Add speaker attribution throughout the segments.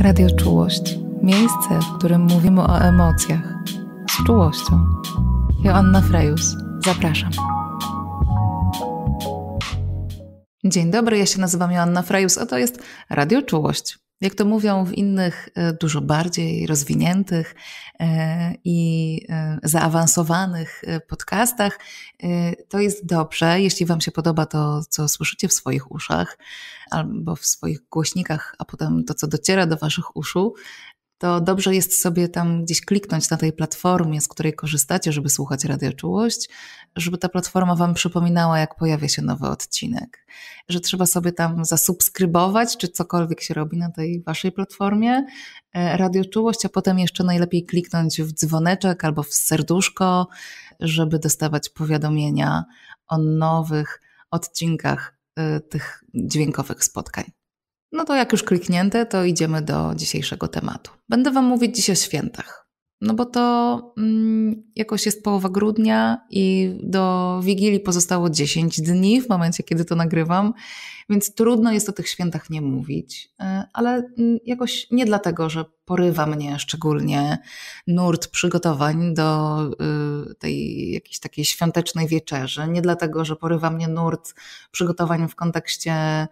Speaker 1: Radio Czułość. Miejsce, w którym mówimy o emocjach. Z czułością. Joanna Frejus. Zapraszam. Dzień dobry, ja się nazywam Joanna Frejus, a to jest Radio Czułość jak to mówią w innych, e, dużo bardziej rozwiniętych e, i e, zaawansowanych podcastach, to jest dobrze. Jeśli Wam się podoba to, co słyszycie w swoich uszach albo w swoich głośnikach, a potem to, co dociera do Waszych uszu, to dobrze jest sobie tam gdzieś kliknąć na tej platformie, z której korzystacie, żeby słuchać Radio Czułość, żeby ta platforma Wam przypominała, jak pojawia się nowy odcinek. Że trzeba sobie tam zasubskrybować, czy cokolwiek się robi na tej Waszej platformie e, Radio Czułość, a potem jeszcze najlepiej kliknąć w dzwoneczek albo w serduszko, żeby dostawać powiadomienia o nowych odcinkach e, tych dźwiękowych spotkań. No to jak już kliknięte, to idziemy do dzisiejszego tematu. Będę Wam mówić dzisiaj o świętach. No bo to mm, jakoś jest połowa grudnia i do Wigilii pozostało 10 dni w momencie, kiedy to nagrywam, więc trudno jest o tych świętach nie mówić, e, ale mm, jakoś nie dlatego, że porywa mnie szczególnie nurt przygotowań do y, tej jakiejś takiej świątecznej wieczerzy, nie dlatego, że porywa mnie nurt przygotowań w kontekście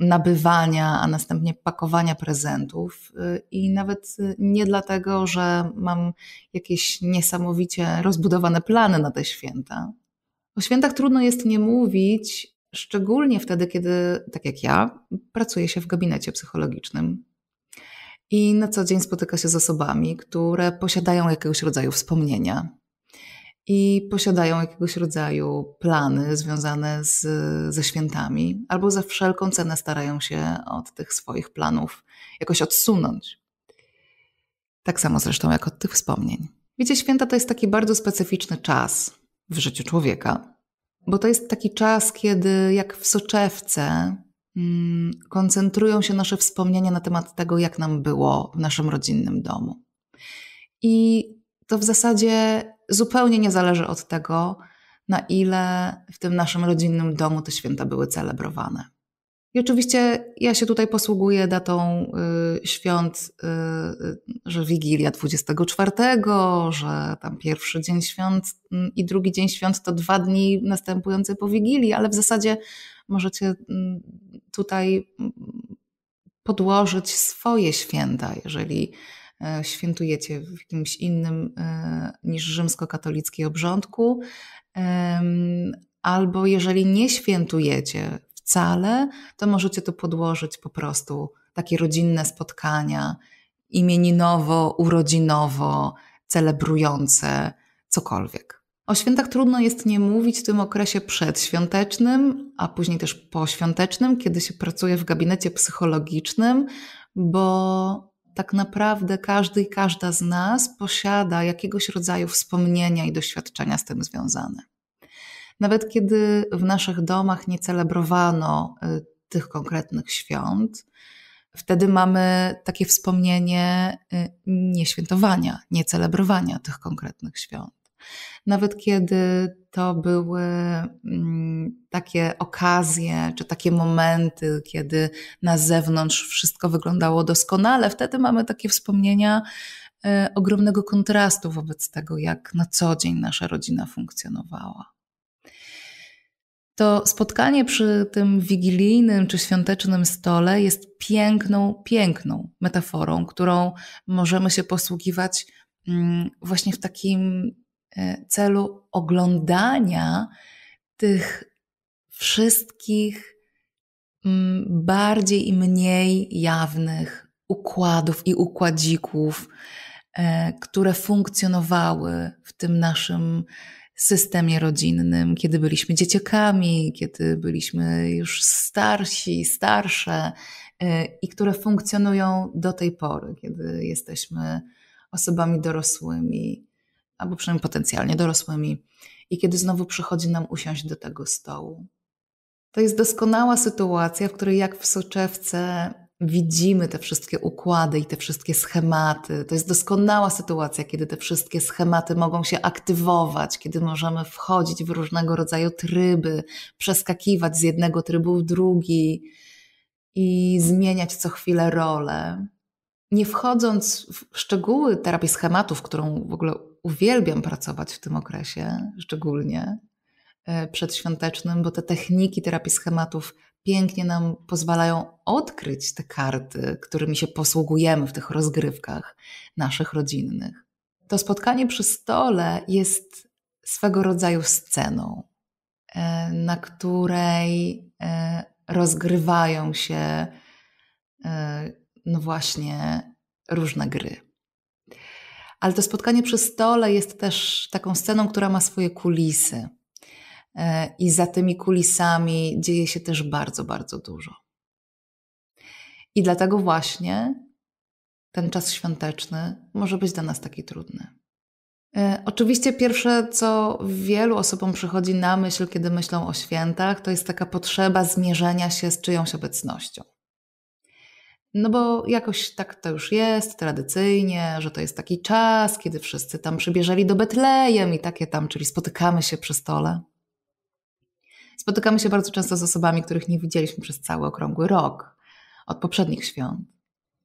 Speaker 1: nabywania, a następnie pakowania prezentów. Y, I nawet nie dlatego, że mam jakieś niesamowicie rozbudowane plany na te święta. O świętach trudno jest nie mówić, szczególnie wtedy, kiedy, tak jak ja, pracuję się w gabinecie psychologicznym. I na co dzień spotyka się z osobami, które posiadają jakiegoś rodzaju wspomnienia, i posiadają jakiegoś rodzaju plany związane z, ze świętami, albo za wszelką cenę starają się od tych swoich planów jakoś odsunąć. Tak samo zresztą jak od tych wspomnień. Wiecie, święta to jest taki bardzo specyficzny czas w życiu człowieka, bo to jest taki czas, kiedy jak w soczewce mm, koncentrują się nasze wspomnienia na temat tego, jak nam było w naszym rodzinnym domu. I to w zasadzie zupełnie nie zależy od tego, na ile w tym naszym rodzinnym domu te święta były celebrowane. I oczywiście ja się tutaj posługuję datą y, świąt, y, y że Wigilia 24, że tam pierwszy dzień świąt mm, i drugi dzień świąt to dwa dni następujące po Wigilii, ale w zasadzie możecie mm, tutaj mm, podłożyć swoje święta, jeżeli E, świętujecie w jakimś innym e, niż rzymskokatolicki obrządku. Albo jeżeli nie świętujecie wcale, to możecie tu podłożyć po prostu takie rodzinne spotkania, imieninowo, urodzinowo, celebrujące cokolwiek. O świętach trudno jest nie mówić w tym okresie przedświątecznym, a później też poświątecznym, kiedy się pracuje w gabinecie psychologicznym, bo tak naprawdę każdy i każda z nas posiada jakiegoś rodzaju wspomnienia i doświadczenia z tym związane. Nawet kiedy w naszych domach nie celebrowano y, tych konkretnych świąt, wtedy mamy takie wspomnienie y, nieświętowania, niecelebrowania tych konkretnych świąt. Nawet kiedy to były mm, takie okazje czy takie momenty, kiedy na zewnątrz wszystko wyglądało doskonale. Wtedy mamy takie wspomnienia e, ogromnego kontrastu wobec tego, jak na co dzień nasza rodzina funkcjonowała. To spotkanie przy tym wigilijnym czy świątecznym stole jest piękną, piękną metaforą, którą możemy się posługiwać mm, właśnie w takim E, celu oglądania tych wszystkich mm, bardziej i mniej jawnych układów i układzików, e, które funkcjonowały w tym naszym systemie rodzinnym, kiedy byliśmy dzieciakami, kiedy byliśmy już starsi, starsze e, i które funkcjonują do tej pory, kiedy jesteśmy osobami dorosłymi albo przynajmniej potencjalnie dorosłymi, i kiedy znowu przychodzi nam usiąść do tego stołu. To jest doskonała sytuacja, w której jak w soczewce widzimy te wszystkie układy i te wszystkie schematy. To jest doskonała sytuacja, kiedy te wszystkie schematy mogą się aktywować, kiedy możemy wchodzić w różnego rodzaju tryby, przeskakiwać z jednego trybu w drugi i zmieniać co chwilę rolę. Nie wchodząc w szczegóły terapii schematów, którą w ogóle uwielbiam pracować w tym okresie, szczególnie e, przedświątecznym, bo te techniki terapii schematów pięknie nam pozwalają odkryć te karty, którymi się posługujemy w tych rozgrywkach naszych rodzinnych. To spotkanie przy stole jest swego rodzaju sceną, e, na której e, rozgrywają się, no właśnie, różne gry. Ale to spotkanie przy stole jest też taką sceną, która ma swoje kulisy. E, I za tymi kulisami dzieje się też bardzo, bardzo dużo. I dlatego właśnie ten czas świąteczny może być dla nas taki trudny. E, oczywiście pierwsze, co wielu osobom przychodzi na myśl, kiedy myślą o świętach, to jest taka potrzeba zmierzenia się z czyjąś obecnością. No bo jakoś tak to już jest tradycyjnie, że to jest taki czas, kiedy wszyscy tam przybieżeli do Betlejem i takie tam, czyli spotykamy się przy stole. Spotykamy się bardzo często z osobami, których nie widzieliśmy przez cały okrągły rok, od poprzednich świąt.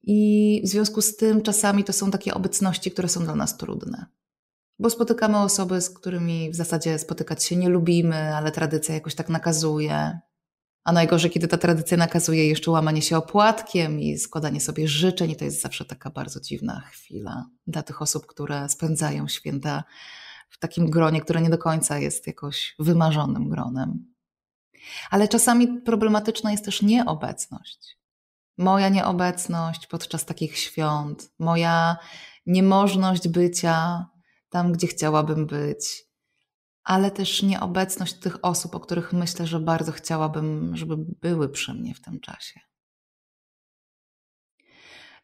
Speaker 1: I w związku z tym czasami to są takie obecności, które są dla nas trudne. Bo spotykamy osoby, z którymi w zasadzie spotykać się nie lubimy, ale tradycja jakoś tak nakazuje. A najgorzej, kiedy ta tradycja nakazuje jeszcze łamanie się opłatkiem i składanie sobie życzeń, to jest zawsze taka bardzo dziwna chwila dla tych osób, które spędzają święta w takim gronie, które nie do końca jest jakoś wymarzonym gronem. Ale czasami problematyczna jest też nieobecność. Moja nieobecność podczas takich świąt, moja niemożność bycia tam, gdzie chciałabym być, ale też nieobecność tych osób, o których myślę, że bardzo chciałabym, żeby były przy mnie w tym czasie.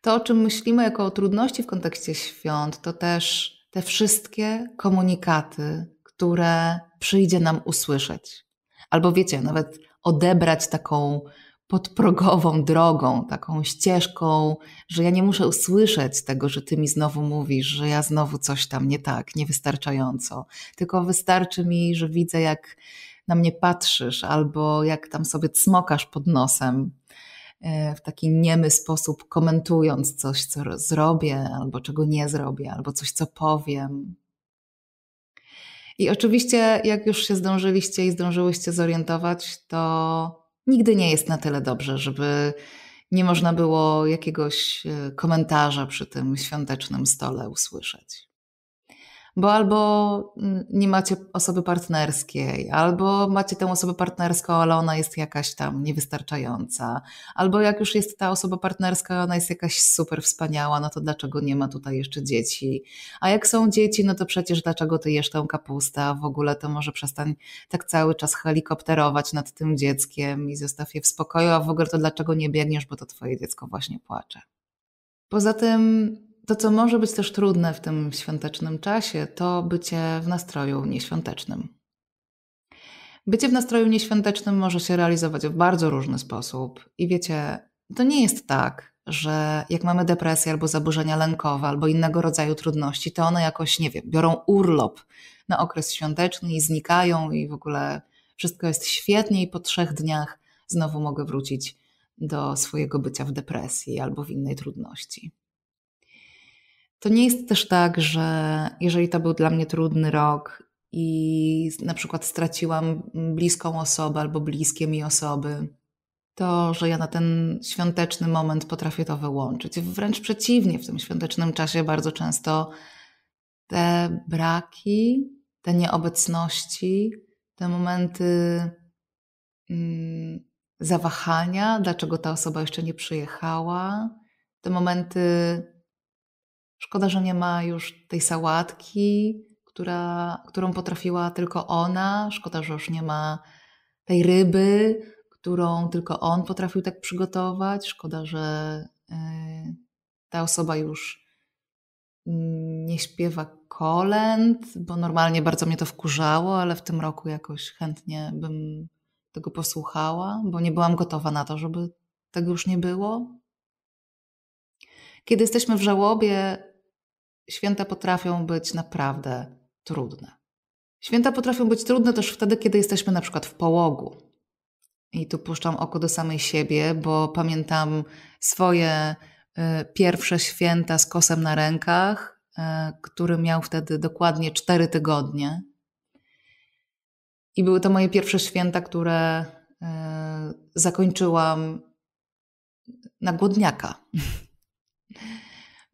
Speaker 1: To, o czym myślimy jako o trudności w kontekście świąt, to też te wszystkie komunikaty, które przyjdzie nam usłyszeć. Albo wiecie, nawet odebrać taką podprogową drogą, taką ścieżką, że ja nie muszę usłyszeć tego, że ty mi znowu mówisz, że ja znowu coś tam nie tak, niewystarczająco. Tylko wystarczy mi, że widzę, jak na mnie patrzysz, albo jak tam sobie cmokasz pod nosem e, w taki niemy sposób, komentując coś, co zrobię, albo czego nie zrobię, albo coś, co powiem. I oczywiście, jak już się zdążyliście i zdążyłyście zorientować, to nigdy nie jest na tyle dobrze, żeby nie można było jakiegoś e, komentarza przy tym świątecznym stole usłyszeć bo albo mm, nie macie osoby partnerskiej, albo macie tę osobę partnerską, ale ona jest jakaś tam niewystarczająca, albo jak już jest ta osoba partnerska, ona jest jakaś super wspaniała, no to dlaczego nie ma tutaj jeszcze dzieci? A jak są dzieci, no to przecież dlaczego ty jesz tę kapustę? A w ogóle to może przestań tak cały czas helikopterować nad tym dzieckiem i zostaw je w spokoju, a w ogóle to dlaczego nie biegniesz, bo to twoje dziecko właśnie płacze. Poza tym to, co może być też trudne w tym świątecznym czasie, to bycie w nastroju nieświątecznym. Bycie w nastroju nieświątecznym może się realizować w bardzo różny sposób. I wiecie, to nie jest tak, że jak mamy depresję albo zaburzenia lękowe, albo innego rodzaju trudności, to one jakoś, nie wiem, biorą urlop na okres świąteczny i znikają, i w ogóle wszystko jest świetnie, i po trzech dniach znowu mogę wrócić do swojego bycia w depresji albo w innej trudności. To nie jest też tak, że jeżeli to był dla mnie trudny rok i na przykład straciłam bliską osobę albo bliskie mi osoby, to, że ja na ten świąteczny moment potrafię to wyłączyć. Wręcz przeciwnie, w tym świątecznym czasie bardzo często te braki, te nieobecności, te momenty mm, zawahania, dlaczego ta osoba jeszcze nie przyjechała, te momenty Szkoda, że nie ma już tej sałatki, która, którą potrafiła tylko ona. Szkoda, że już nie ma tej ryby, którą tylko on potrafił tak przygotować. Szkoda, że e, ta osoba już mm, nie śpiewa kolęd, bo normalnie bardzo mnie to wkurzało, ale w tym roku jakoś chętnie bym tego posłuchała, bo nie byłam gotowa na to, żeby tego już nie było. Kiedy jesteśmy w żałobie, święta potrafią być naprawdę trudne. Święta potrafią być trudne też wtedy, kiedy jesteśmy na przykład w połogu. I tu puszczam oko do samej siebie, bo pamiętam swoje y, pierwsze święta z kosem na rękach, y, który miał wtedy dokładnie cztery tygodnie. I były to moje pierwsze święta, które y, zakończyłam na głodniaka.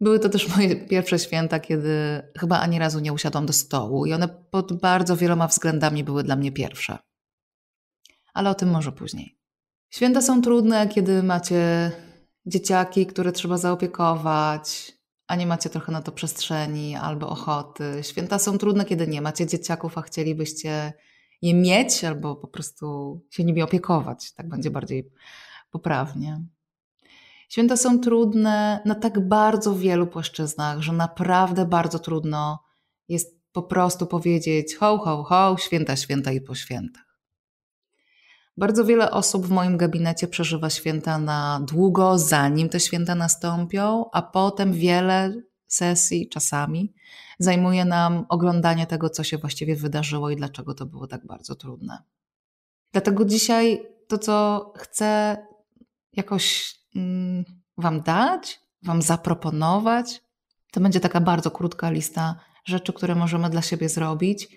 Speaker 1: Były to też moje pierwsze święta, kiedy chyba ani razu nie usiadłam do stołu i one pod bardzo wieloma względami były dla mnie pierwsze. Ale o tym może później. Święta są trudne, kiedy macie dzieciaki, które trzeba zaopiekować, a nie macie trochę na to przestrzeni albo ochoty. Święta są trudne, kiedy nie macie dzieciaków, a chcielibyście je mieć albo po prostu się nimi opiekować. Tak będzie bardziej poprawnie. Święta są trudne na tak bardzo wielu płaszczyznach, że naprawdę bardzo trudno jest po prostu powiedzieć ho, ho, ho, święta, święta i po świętach. Bardzo wiele osób w moim gabinecie przeżywa święta na długo, zanim te święta nastąpią, a potem wiele sesji czasami zajmuje nam oglądanie tego, co się właściwie wydarzyło i dlaczego to było tak bardzo trudne. Dlatego dzisiaj to, co chcę jakoś Mm, wam dać, Wam zaproponować. To będzie taka bardzo krótka lista rzeczy, które możemy dla siebie zrobić,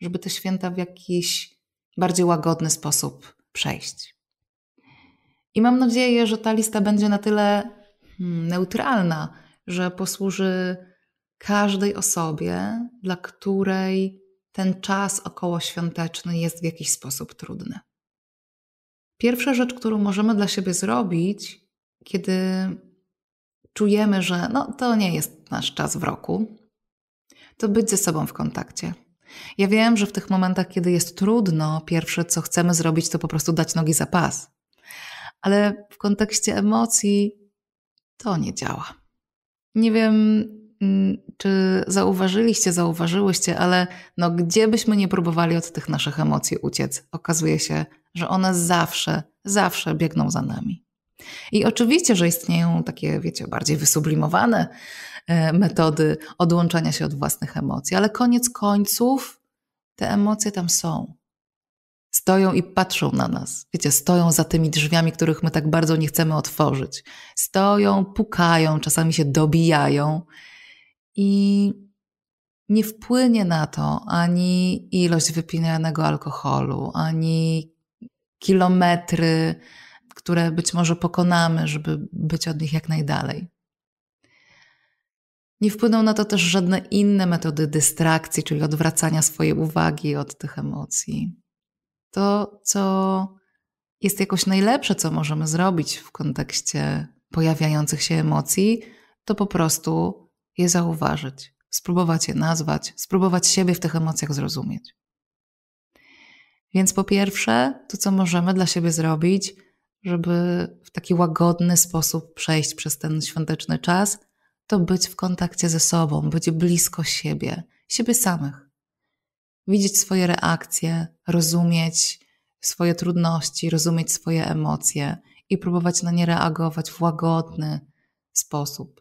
Speaker 1: żeby te święta w jakiś bardziej łagodny sposób przejść. I mam nadzieję, że ta lista będzie na tyle hmm, neutralna, że posłuży każdej osobie, dla której ten czas okołoświąteczny jest w jakiś sposób trudny. Pierwsza rzecz, którą możemy dla siebie zrobić, kiedy czujemy, że no, to nie jest nasz czas w roku, to być ze sobą w kontakcie. Ja wiem, że w tych momentach, kiedy jest trudno, pierwsze co chcemy zrobić, to po prostu dać nogi za pas. Ale w kontekście emocji to nie działa. Nie wiem, mm, czy zauważyliście, zauważyłyście, ale no, gdzie byśmy nie próbowali od tych naszych emocji uciec, okazuje się, że one zawsze, zawsze biegną za nami. I oczywiście, że istnieją takie, wiecie, bardziej wysublimowane e, metody odłączania się od własnych emocji, ale koniec końców te emocje tam są. Stoją i patrzą na nas. Wiecie, stoją za tymi drzwiami, których my tak bardzo nie chcemy otworzyć. Stoją, pukają, czasami się dobijają i nie wpłynie na to ani ilość wypinanego alkoholu, ani kilometry które być może pokonamy, żeby być od nich jak najdalej. Nie wpłyną na to też żadne inne metody dystrakcji, czyli odwracania swojej uwagi od tych emocji. To, co jest jakoś najlepsze, co możemy zrobić w kontekście pojawiających się emocji, to po prostu je zauważyć, spróbować je nazwać, spróbować siebie w tych emocjach zrozumieć. Więc po pierwsze, to co możemy dla siebie zrobić, żeby w taki łagodny sposób przejść przez ten świąteczny czas, to być w kontakcie ze sobą, być blisko siebie, siebie samych. Widzieć swoje reakcje, rozumieć swoje trudności, rozumieć swoje emocje i próbować na nie reagować w łagodny sposób.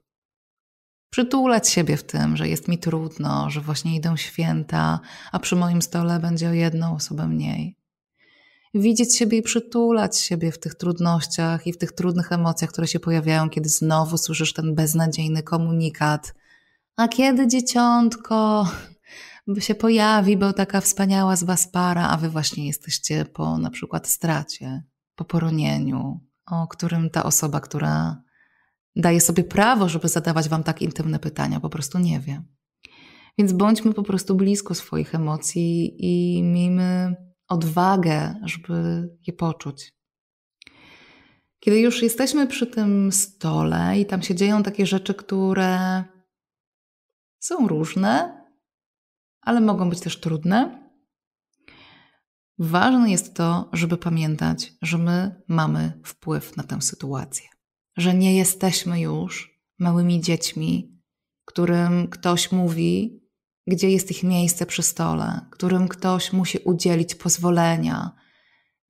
Speaker 1: Przytulać siebie w tym, że jest mi trudno, że właśnie idą święta, a przy moim stole będzie o jedną osobę mniej widzieć siebie i przytulać siebie w tych trudnościach i w tych trudnych emocjach, które się pojawiają, kiedy znowu słyszysz ten beznadziejny komunikat. A kiedy dzieciątko się pojawi, bo taka wspaniała z was para, a wy właśnie jesteście po na przykład stracie, po poronieniu, o którym ta osoba, która daje sobie prawo, żeby zadawać wam tak intymne pytania, po prostu nie wie. Więc bądźmy po prostu blisko swoich emocji i miejmy odwagę, żeby je poczuć. Kiedy już jesteśmy przy tym stole i tam się dzieją takie rzeczy, które są różne, ale mogą być też trudne, ważne jest to, żeby pamiętać, że my mamy wpływ na tę sytuację, że nie jesteśmy już małymi dziećmi, którym ktoś mówi, gdzie jest ich miejsce przy stole, którym ktoś musi udzielić pozwolenia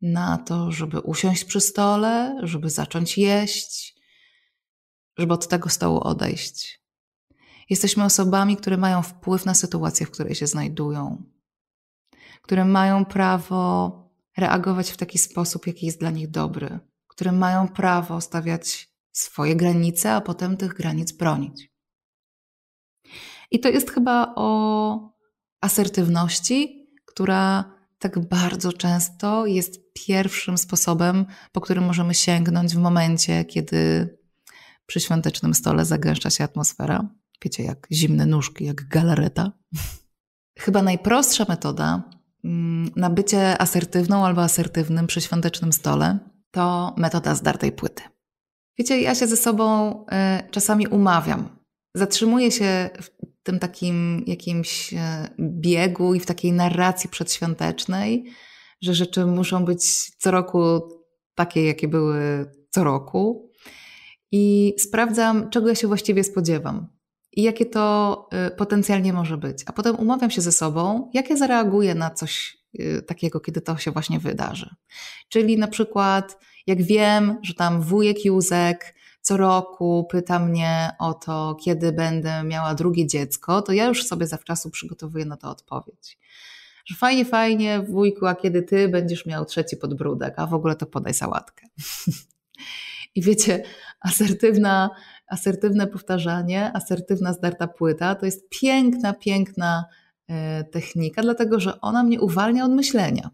Speaker 1: na to, żeby usiąść przy stole, żeby zacząć jeść, żeby od tego stołu odejść. Jesteśmy osobami, które mają wpływ na sytuację, w której się znajdują, które mają prawo reagować w taki sposób, jaki jest dla nich dobry, które mają prawo stawiać swoje granice, a potem tych granic bronić. I to jest chyba o asertywności, która tak bardzo często jest pierwszym sposobem, po którym możemy sięgnąć w momencie, kiedy przy świątecznym stole zagęszcza się atmosfera. Wiecie, jak zimne nóżki, jak galareta. Chyba najprostsza metoda mm, na bycie asertywną albo asertywnym przy świątecznym stole to metoda zdartej płyty. Wiecie, ja się ze sobą y, czasami umawiam. Zatrzymuję się tym takim jakimś e, biegu i w takiej narracji przedświątecznej, że rzeczy muszą być co roku takie, jakie były co roku. I sprawdzam, czego ja się właściwie spodziewam i jakie to e, potencjalnie może być. A potem umawiam się ze sobą, jak ja zareaguję na coś e, takiego, kiedy to się właśnie wydarzy. Czyli na przykład, jak wiem, że tam wujek Józek co roku pyta mnie o to, kiedy będę miała drugie dziecko, to ja już sobie zawczasu przygotowuję na to odpowiedź. Że fajnie, fajnie, wujku, a kiedy ty będziesz miał trzeci podbródek, a w ogóle to podaj sałatkę. I wiecie, asertywna, asertywne powtarzanie, asertywna zdarta płyta to jest piękna, piękna e, technika, dlatego że ona mnie uwalnia od myślenia.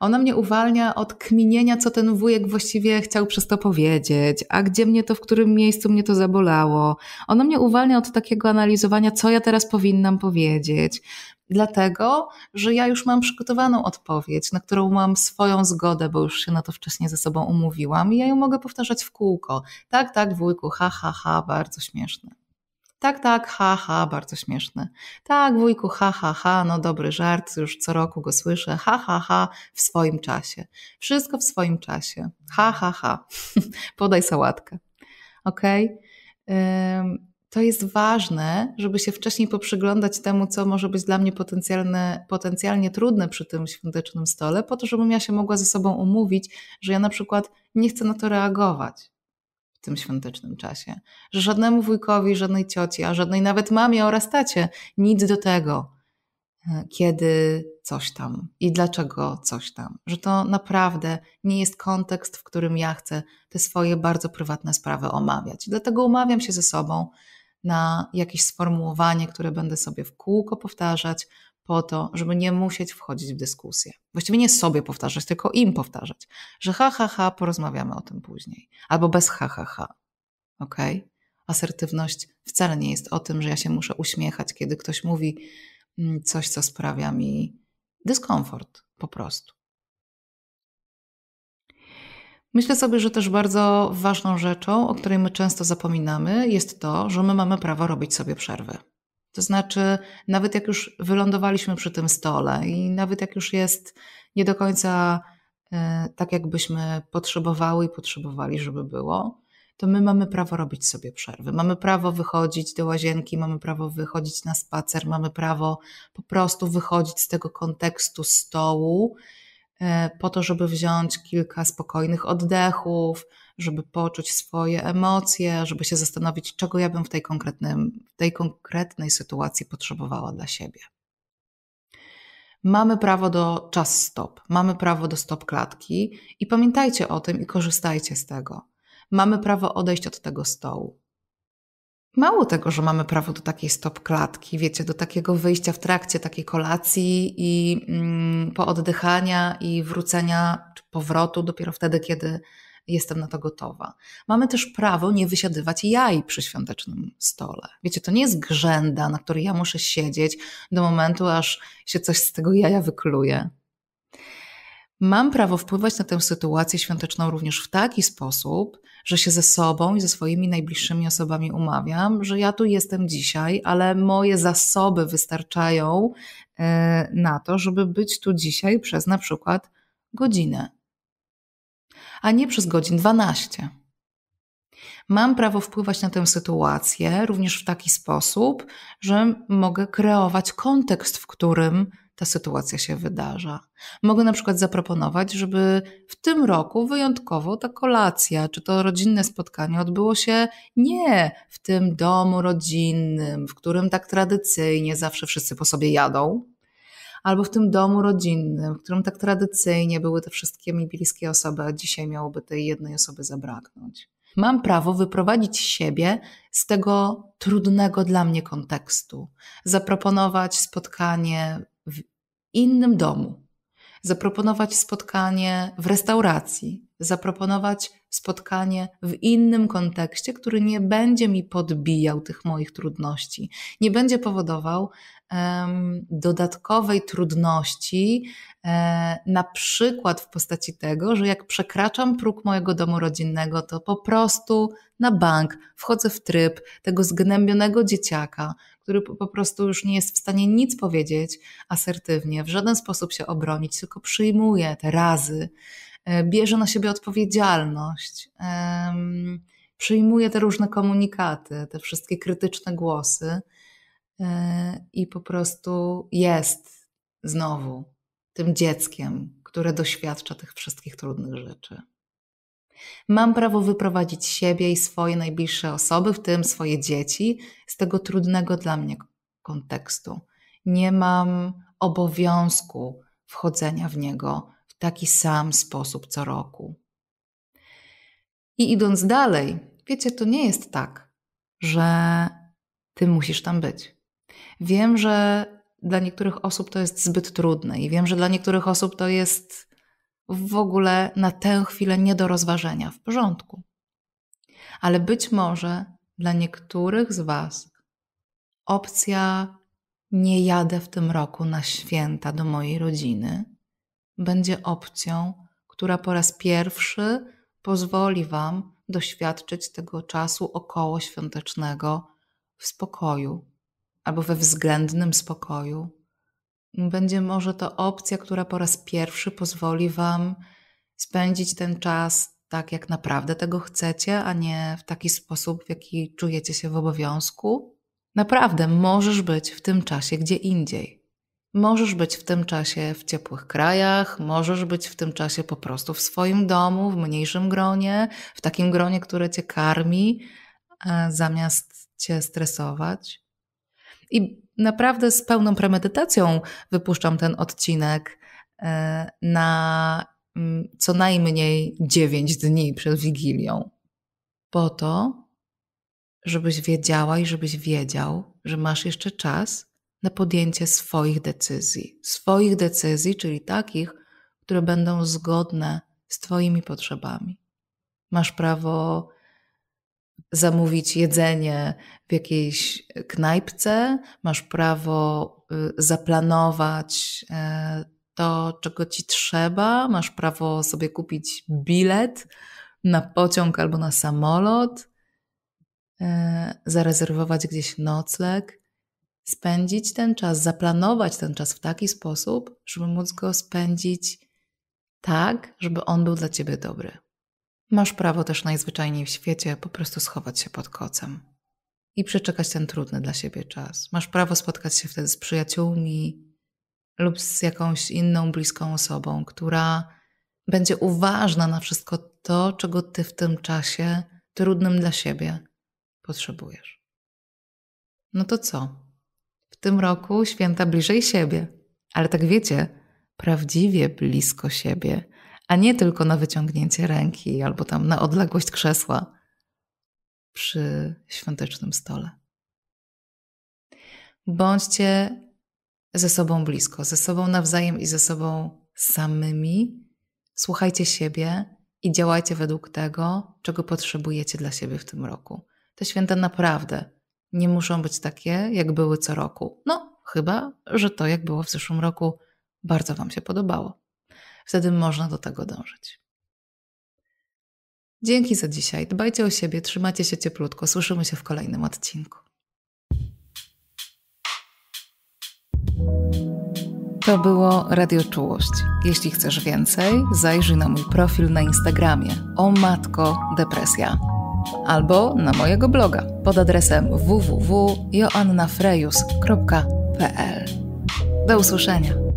Speaker 1: Ona mnie uwalnia od kminienia, co ten wujek właściwie chciał przez to powiedzieć, a gdzie mnie to, w którym miejscu mnie to zabolało. Ona mnie uwalnia od takiego analizowania, co ja teraz powinnam powiedzieć. Dlatego, że ja już mam przygotowaną odpowiedź, na którą mam swoją zgodę, bo już się na to wcześniej ze sobą umówiłam i ja ją mogę powtarzać w kółko. Tak, tak, wujku, ha, ha, ha, bardzo śmieszne. Tak, tak, ha, ha, bardzo śmieszny. Tak, wujku, ha, ha, ha, no dobry żart, już co roku go słyszę. Ha, ha, ha, w swoim czasie. Wszystko w swoim czasie. Ha, ha, ha. Podaj sałatkę. Ok? To jest ważne, żeby się wcześniej poprzyglądać temu, co może być dla mnie potencjalne, potencjalnie trudne przy tym świątecznym stole, po to, żebym ja się mogła ze sobą umówić, że ja na przykład nie chcę na to reagować w tym świątecznym czasie. Że żadnemu wujkowi, żadnej cioci, a żadnej nawet mamie oraz tacie nic do tego, e, kiedy coś tam i dlaczego coś tam. Że to naprawdę nie jest kontekst, w którym ja chcę te swoje bardzo prywatne sprawy omawiać. Dlatego umawiam się ze sobą na jakieś sformułowanie, które będę sobie w kółko powtarzać, po to, żeby nie musieć wchodzić w dyskusję. Właściwie nie sobie powtarzać, tylko im powtarzać, że ha, ha, ha, porozmawiamy o tym później. Albo bez ha, ha, ha. Ok? Asertywność wcale nie jest o tym, że ja się muszę uśmiechać, kiedy ktoś mówi mm, coś, co sprawia mi dyskomfort po prostu. Myślę sobie, że też bardzo ważną rzeczą, o której my często zapominamy, jest to, że my mamy prawo robić sobie przerwy. To znaczy, nawet jak już wylądowaliśmy przy tym stole i nawet jak już jest nie do końca e, tak, jakbyśmy potrzebowały i potrzebowali, żeby było, to my mamy prawo robić sobie przerwy. Mamy prawo wychodzić do łazienki, mamy prawo wychodzić na spacer, mamy prawo po prostu wychodzić z tego kontekstu stołu, e, po to, żeby wziąć kilka spokojnych oddechów, żeby poczuć swoje emocje, żeby się zastanowić, czego ja bym w tej, w tej konkretnej sytuacji potrzebowała dla siebie. Mamy prawo do czas stop, mamy prawo do stop klatki i pamiętajcie o tym i korzystajcie z tego. Mamy prawo odejść od tego stołu. Mało tego, że mamy prawo do takiej stop klatki, wiecie, do takiego wyjścia w trakcie takiej kolacji i mm, oddychania i wrócenia czy powrotu dopiero wtedy, kiedy jestem na to gotowa. Mamy też prawo nie wysiadywać jaj przy świątecznym stole. Wiecie, to nie jest grzęda, na której ja muszę siedzieć do momentu, aż się coś z tego jaja wykluje. Mam prawo wpływać na tę sytuację świąteczną również w taki sposób, że się ze sobą i ze swoimi najbliższymi osobami umawiam, że ja tu jestem dzisiaj, ale moje zasoby wystarczają e, na to, żeby być tu dzisiaj przez na przykład godzinę a nie przez godzin 12. Mam prawo wpływać na tę sytuację również w taki sposób, że mogę kreować kontekst, w którym ta sytuacja się wydarza. Mogę na przykład zaproponować, żeby w tym roku wyjątkowo ta kolacja czy to rodzinne spotkanie odbyło się nie w tym domu rodzinnym, w którym tak tradycyjnie zawsze wszyscy po sobie jadą, albo w tym domu rodzinnym, w którym tak tradycyjnie były te wszystkie mi bliskie osoby, a dzisiaj miałoby tej jednej osoby zabraknąć. Mam prawo wyprowadzić siebie z tego trudnego dla mnie kontekstu, zaproponować spotkanie w innym domu, zaproponować spotkanie w restauracji, zaproponować spotkanie w innym kontekście, który nie będzie mi podbijał tych moich trudności, nie będzie powodował, dodatkowej trudności, e, na przykład w postaci tego, że jak przekraczam próg mojego domu rodzinnego, to po prostu na bank wchodzę w tryb tego zgnębionego dzieciaka, który po prostu już nie jest w stanie nic powiedzieć asertywnie, w żaden sposób się obronić, tylko przyjmuje te razy, e, bierze na siebie odpowiedzialność. Przyjmuje te różne komunikaty, te wszystkie krytyczne głosy, E, i po prostu jest znowu tym dzieckiem, które doświadcza tych wszystkich trudnych rzeczy. Mam prawo wyprowadzić siebie i swoje najbliższe osoby, w tym swoje dzieci, z tego trudnego dla mnie kontekstu. Nie mam obowiązku wchodzenia w niego w taki sam sposób co roku. I idąc dalej, wiecie, to nie jest tak, że ty musisz tam być. Wiem, że dla niektórych osób to jest zbyt trudne i wiem, że dla niektórych osób to jest w ogóle na tę chwilę nie do rozważenia. W porządku. Ale być może dla niektórych z Was opcja nie jadę w tym roku na święta do mojej rodziny będzie opcją, która po raz pierwszy pozwoli Wam doświadczyć tego czasu okołoświątecznego w spokoju, albo we względnym spokoju, będzie może to opcja, która po raz pierwszy pozwoli Wam spędzić ten czas tak, jak naprawdę tego chcecie, a nie w taki sposób, w jaki czujecie się w obowiązku. Naprawdę możesz być w tym czasie gdzie indziej. Możesz być w tym czasie w ciepłych krajach, możesz być w tym czasie po prostu w swoim domu, w mniejszym gronie, w takim gronie, które cię karmi, e, zamiast cię stresować. I naprawdę z pełną premedytacją wypuszczam ten odcinek e, na mm, co najmniej 9 dni przed Wigilią. Po to, żebyś wiedziała i żebyś wiedział, że masz jeszcze czas na podjęcie swoich decyzji. Swoich decyzji, czyli takich, które będą zgodne z Twoimi potrzebami. Masz prawo zamówić jedzenie w jakiejś knajpce, masz prawo y, zaplanować e, to, czego ci trzeba, masz prawo sobie kupić bilet na pociąg albo na samolot, e, zarezerwować gdzieś nocleg, spędzić ten czas, zaplanować ten czas w taki sposób, żeby móc go spędzić tak, żeby on był dla ciebie dobry. Masz prawo też najzwyczajniej w świecie po prostu schować się pod kocem i przeczekać ten trudny dla siebie czas. Masz prawo spotkać się wtedy z przyjaciółmi lub z jakąś inną bliską osobą, która będzie uważna na wszystko to, czego ty w tym czasie trudnym dla siebie potrzebujesz. No to co? W tym roku święta bliżej siebie, ale tak wiecie, prawdziwie blisko siebie a nie tylko na wyciągnięcie ręki albo tam na odległość krzesła przy świątecznym stole. Bądźcie ze sobą blisko, ze sobą nawzajem i ze sobą samymi. Słuchajcie siebie i działajcie według tego, czego potrzebujecie dla siebie w tym roku. Te święta naprawdę nie muszą być takie, jak były co roku. No, chyba, że to, jak było w zeszłym roku, bardzo Wam się podobało wtedy można do tego dążyć. Dzięki za dzisiaj. Dbajcie o siebie, trzymajcie się cieplutko. Słyszymy się w kolejnym odcinku. To było Radio Czułość. Jeśli chcesz więcej, zajrzyj na mój profil na Instagramie o matko depresja albo na mojego bloga pod adresem www.joannafrejus.pl. Do usłyszenia.